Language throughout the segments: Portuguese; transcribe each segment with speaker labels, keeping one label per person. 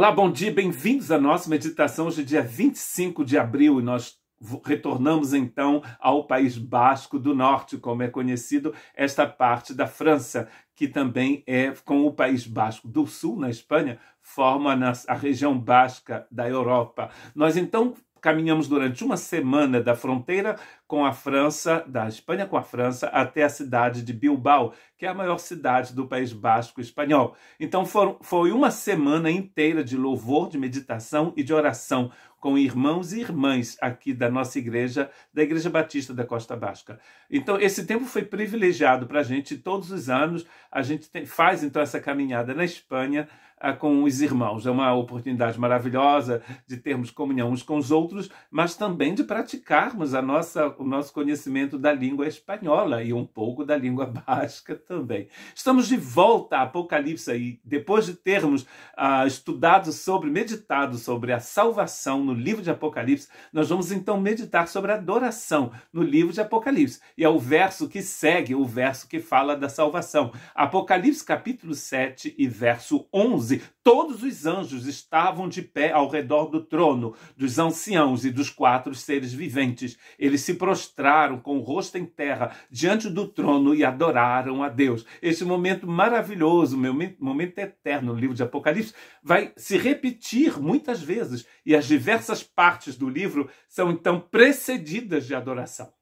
Speaker 1: Olá, bom dia, bem-vindos à nossa meditação. Hoje é dia 25 de abril e nós retornamos então ao País Basco do Norte, como é conhecido esta parte da França, que também é com o País Basco do Sul, na Espanha, forma a região basca da Europa. Nós então caminhamos durante uma semana da fronteira com a França, da Espanha com a França, até a cidade de Bilbao, que é a maior cidade do País Basco espanhol. Então foram, foi uma semana inteira de louvor, de meditação e de oração, com irmãos e irmãs aqui da nossa igreja, da Igreja Batista da Costa Basca. Então, esse tempo foi privilegiado para a gente. Todos os anos a gente tem, faz então essa caminhada na Espanha ah, com os irmãos. É uma oportunidade maravilhosa de termos comunhão uns com os outros, mas também de praticarmos a nossa, o nosso conhecimento da língua espanhola e um pouco da língua basca também. Estamos de volta a Apocalipse e depois de termos ah, estudado sobre, meditado sobre a salvação no livro de Apocalipse, nós vamos então meditar sobre adoração no livro de Apocalipse. E é o verso que segue, o verso que fala da salvação. Apocalipse capítulo 7 e verso 11. Todos os anjos estavam de pé ao redor do trono, dos anciãos e dos quatro seres viventes. Eles se prostraram com o rosto em terra diante do trono e adoraram a Deus. Este momento maravilhoso, meu momento eterno no livro de Apocalipse, vai se repetir muitas vezes e as diversas diversas partes do livro são então precedidas de adoração.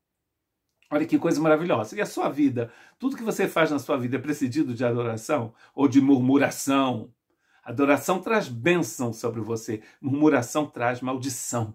Speaker 1: Olha que coisa maravilhosa. E a sua vida? Tudo que você faz na sua vida é precedido de adoração ou de murmuração? Adoração traz bênção sobre você, murmuração traz maldição.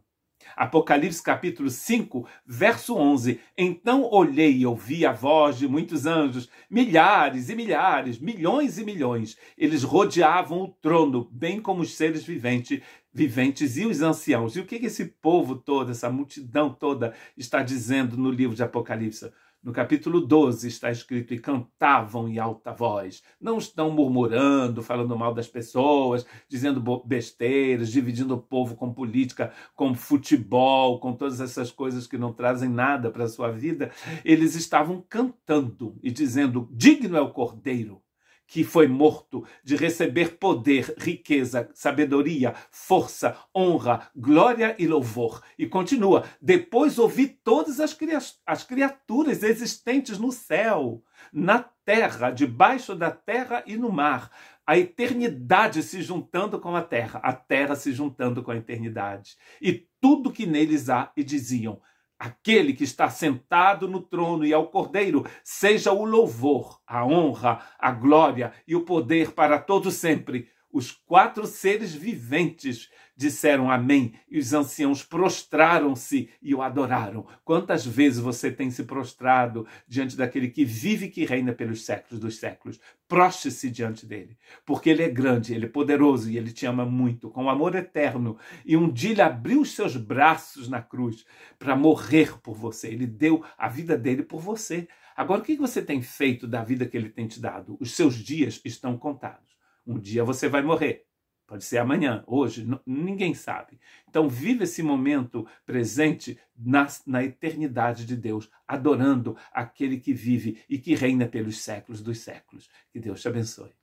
Speaker 1: Apocalipse capítulo 5, verso 11. Então olhei e ouvi a voz de muitos anjos, milhares e milhares, milhões e milhões. Eles rodeavam o trono, bem como os seres viventes, viventes e os anciãos. E o que esse povo todo, essa multidão toda, está dizendo no livro de Apocalipse? No capítulo 12 está escrito: e cantavam em alta voz. Não estão murmurando, falando mal das pessoas, dizendo besteiras, dividindo o povo com política, com futebol, com todas essas coisas que não trazem nada para a sua vida. Eles estavam cantando e dizendo: digno é o cordeiro que foi morto, de receber poder, riqueza, sabedoria, força, honra, glória e louvor. E continua: depois ouvi todas as, as criaturas existentes no céu, na terra, debaixo da terra e no mar. A eternidade se juntando com a terra, a terra se juntando com a eternidade. E tudo que neles há, e diziam: aquele que está sentado no trono e ao Cordeiro, seja o louvor, a honra, a glória e o poder para todo sempre, os quatro seres viventes disseram amém e os anciãos prostraram-se e o adoraram. Quantas vezes você tem se prostrado diante daquele que vive e que reina pelos séculos dos séculos? Proste-se diante dele, porque ele é grande, ele é poderoso e ele te ama muito, com amor eterno. E um dia ele abriu os seus braços na cruz para morrer por você. Ele deu a vida dele por você. Agora, o que você tem feito da vida que ele tem te dado? Os seus dias estão contados. Um dia você vai morrer. Pode ser amanhã, hoje, ninguém sabe. Então, vive esse momento presente na, na eternidade de Deus, adorando aquele que vive e que reina pelos séculos dos séculos. Que Deus te abençoe.